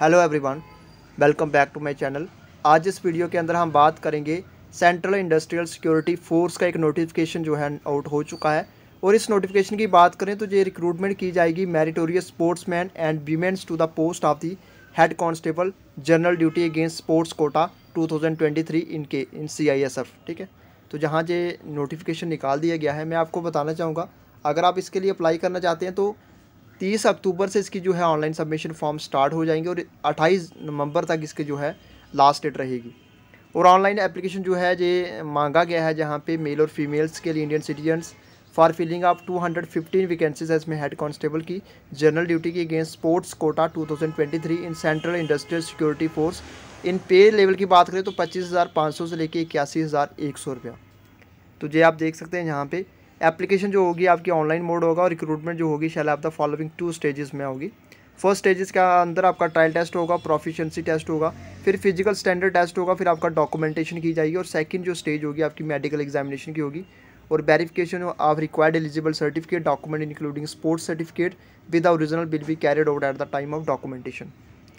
hello everyone welcome back to my channel आज इस video के अंदर हम बात करेंगे सेंट्रल इंडस्ट्रियल सिक्योरिटी फोर्स का एक नोटिफिकेशन जो है आउट हो चुका है और इस नोटिफिकेशन की बात करें तो ये रिक्रूटमेंट की जाएगी meritorious sportsman and womens to the post of the head constable general duty against sports quota to इनके इन सी ठीक है तो जहाँ ये नोटिफिकेशन निकाल दिया गया है मैं आपको बताना चाहूँगा अगर आप इसके लिए अप्लाई करना चाहते हैं तो तीस अक्टूबर से इसकी जो है ऑनलाइन सबमिशन फॉर्म स्टार्ट हो जाएंगे और अट्ठाईस नवंबर तक इसके जो है लास्ट डेट रहेगी और ऑनलाइन एप्लीकेशन जो है ये मांगा गया है जहाँ पे मेल और फीमेल्स के लिए Indian citizens for filling of 215 vacancies है इसमें हेड कांस्टेबल की जनरल ड्यूटी की against sports quota 2023 in central industrial security force in pay level की बात करें तो 25,500 से लेकर इक्यासी हज़ार एक सौ रुपया तो ये आप देख सकते हैं यहाँ पर एप्लीकेशन जो होगी आपकी ऑनलाइन मोड होगा और रिक्रूटमेंट जो होगी शायद आप द फॉलोइंग टू स्टेजेस में होगी फर्स्ट स्टेजेस के अंदर आपका ट्रायल टेस्ट होगा प्रोफिशेंसी टेस्ट होगा फिर फिजिकल स्टैंडर्ड टेस्ट होगा फिर आपका डॉक्यूमेंटेशन की जाएगी और सेकंड जो स्टेज होगी आपकी मेडिकल एग्जामिनेशन की होगी और verification of required eligible certificate document including sports certificate with original will be carried out at the time of documentation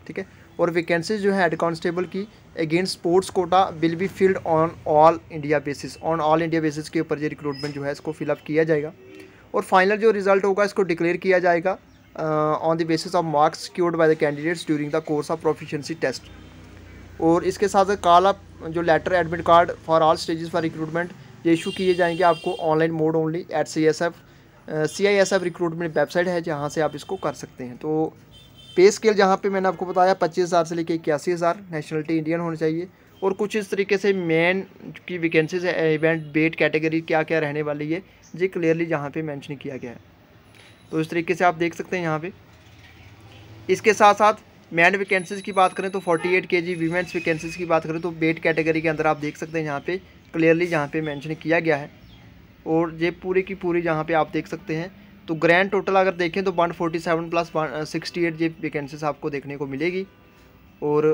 ठीक है और वैकेंसीज जो है हेड कांस्टेबल की against sports quota will be filled on all India basis on all India basis के ऊपर ये recruitment जो है इसको फिलअप किया जाएगा और फाइनल जो रिजल्ट होगा इसको डिक्लेयर किया जाएगा on the basis of marks secured by the candidates during the course of proficiency test और इसके साथ साथ काल आप जो letter admit card for all stages for recruitment ये इशू किए जाएंगे आपको online mode only at C S F C I S F recruitment website है जहाँ से आप इसको कर सकते हैं तो पे स्केल जहाँ पे मैंने आपको बताया पच्चीस हज़ार से लेके इक्यासी हज़ार नेशनलिटी इंडियन होनी चाहिए और कुछ इस तरीके से मेन की वैकेंसीज है इवेंट बेट कैटेगरी क्या क्या रहने वाली है जी क्लियरली जहाँ पे मेंशन किया गया है तो इस तरीके से आप देख सकते हैं यहाँ पे इसके साथ साथ मैन वैकेंसीज की बात करें तो फोर्टी एट के जी वीमेंस वैकेंसीज की बात करें तो बेट कैटेगरी के अंदर आप देख सकते हैं यहाँ पे क्लियरली जहाँ पे मेंशन किया गया है और ये पूरी की पूरी जहाँ पे आप देख सकते हैं तो ग्रैंड टोटल अगर देखें तो one forty seven plus one sixty eight ये वैकेंसीज आपको देखने को मिलेगी और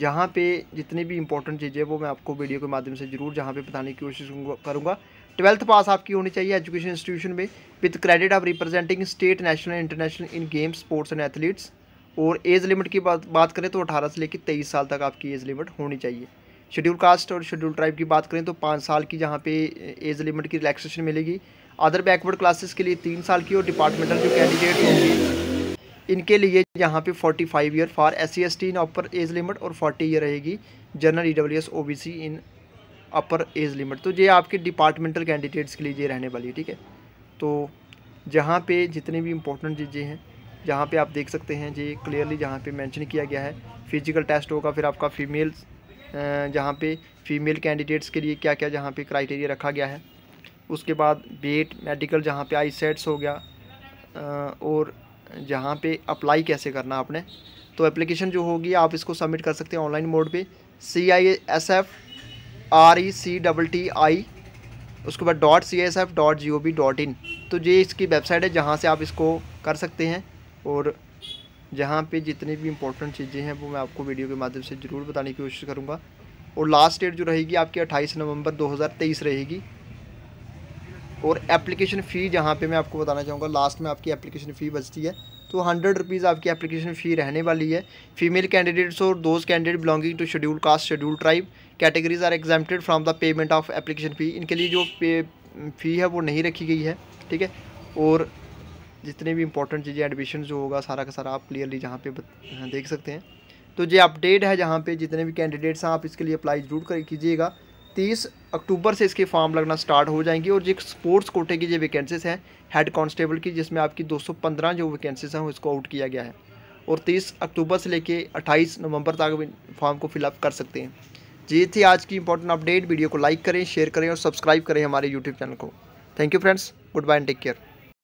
जहाँ पे जितनी भी इंपॉर्टेंट चीज़ें वो मैं आपको वीडियो के माध्यम से ज़रूर जहाँ पे बताने की कोशिश करूँगा ट्वेल्थ पास आपकी होनी चाहिए एजुकेशन इंस्टीट्यूशन में with credit of representing state national international in games sports and athletes और एज लिमिट की बात बात करें तो अठारह से लेकर तेईस साल तक आपकी एज लिमिट होनी चाहिए शेड्यूल कास्ट और शेड्यूल ट्राइब की बात करें तो पाँच साल की जहाँ पे एज लिमिट की रिलैक्सेशन मिलेगी अदर बैकवर्ड क्लासेस के लिए तीन साल की और डिपार्टमेंटल जो कैंडिडेट होंगे इनके लिए यहाँ पे 45 year for S C S T in upper age limit और 40 ईयर रहेगी general E W S O B C in upper age limit तो ये आपके डिपार्टमेंटल कैंडिडेट्स के लिए ये रहने वाली है ठीक है तो जहाँ पे जितने भी इंपॉर्टेंट चीज़ें हैं जहाँ पे आप देख सकते हैं ये क्लियरली जहाँ पे मेंशन किया गया है फिजिकल टेस्ट होगा फिर आपका फीमेल जहाँ पे फीमेल कैंडिडेट्स के लिए क्या क्या जहाँ पे क्राइटेरिया रखा गया है उसके बाद बेट मेडिकल जहाँ पे आई सेट्स हो गया और जहाँ पे अप्लाई कैसे करना आपने तो एप्लीकेशन जो होगी आप इसको सबमिट कर सकते हैं ऑनलाइन मोड पे C I S F R E C double T I उसके बाद dot C S F dot G O V dot in तो ये इसकी वेबसाइट है जहाँ से आप इसको कर सकते हैं और जहाँ पे जितनी भी इंपॉर्टेंट चीज़ें हैं वो मैं आपको वीडियो के माध्यम से ज़रूर बताने की कोशिश करूँगा और लास्ट डेट जो रहेगी आपकी अट्ठाईस नवंबर 2023 रहेगी और एप्लीकेशन फ़ी जहाँ पे मैं आपको बताना चाहूँगा लास्ट में आपकी एप्लीकेशन फ़ी बचती है तो हंड्रेड रुपीज़ आपकी एप्लीकेशन फ़ी रहने वाली है फीमेल कैंडिडेट्स और those candidate belonging to schedule caste schedule tribe categories are exempted from the payment of application fee इनके लिए जो पे फी है वो नहीं रखी गई है ठीक है और जितने भी इंपॉर्टेंट चीज़ें एडमिशन जो होगा सारा का सारा आप क्लियरली जहाँ पे हाँ, देख सकते हैं तो ये अपडेट है जहाँ पे जितने भी कैंडिडेट्स हैं आप इसके लिए अप्लाई ज़रूर कर कीजिएगा तीस अक्टूबर से इसके फॉर्म लगना स्टार्ट हो जाएंगे और जो स्पोर्ट्स कोटे की जो वैकेंसीज हैं हेड कॉन्स्टेबल की जिसमें आपकी दो जो वैकेंसीज हैं उसको आउट किया गया है और तीस अक्टूबर से लेकर अट्ठाईस नवंबर तक फॉर्म को फिलअप कर सकते हैं तो ये थी आज की इंपॉर्टेंट अपडेट वीडियो को लाइक करें शेयर करें और सब्सक्राइब करें हमारे यूट्यूब चैनल को thank you friends goodbye and take care